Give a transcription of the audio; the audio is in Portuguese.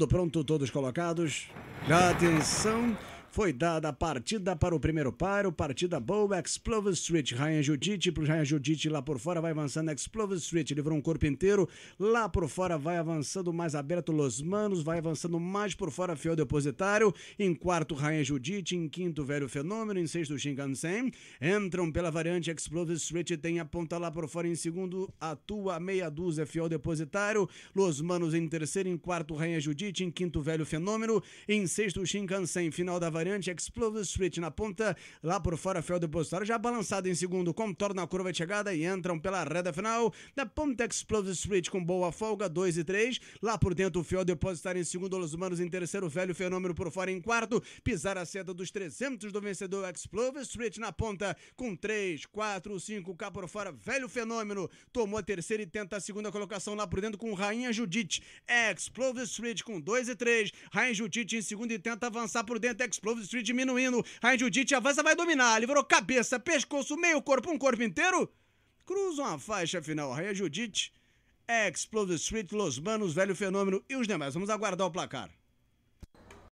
Tudo pronto, todos colocados? Atenção! Foi dada a partida para o primeiro paro, partida boa, Explosive Street, Ryan Judite, pro Ryan Judite lá por fora, vai avançando Explosive Street, livrou um corpo inteiro, lá por fora vai avançando mais aberto Los Manos, vai avançando mais por fora Fiel Depositário, em quarto Ryan Judite, em quinto Velho Fenômeno, em sexto Shinkansen, entram pela variante Explosive Street, tem a ponta lá por fora em segundo, atua meia dúzia Fiel Depositário, Los Manos em terceiro, em quarto Ryan Judite, em quinto Velho Fenômeno, em sexto Shinkansen, final da variante variante Explosive Street na ponta, lá por fora Fel Depositário já balançado em segundo, contorna a curva de chegada e entram pela reta final da ponta Explosive Street com boa folga, 2 e 3, lá por dentro o Fel Depositário em segundo, Los humanos em terceiro, Velho Fenômeno por fora em quarto, pisar a seta dos 300 do vencedor Explosive Street na ponta com 3, 4, 5, cá por fora, Velho Fenômeno, tomou a terceira e tenta a segunda colocação lá por dentro com Rainha Judite, Explosive Street com 2 e 3, Rainha Judite em segundo e tenta avançar por dentro, Explosive Clovis Street diminuindo. Rain Judite avança, vai dominar. Livrou cabeça, pescoço, meio corpo, um corpo inteiro. Cruzam a faixa final. Rain Judite, Explosive Street, Los Manos, Velho Fenômeno e os demais. Vamos aguardar o placar.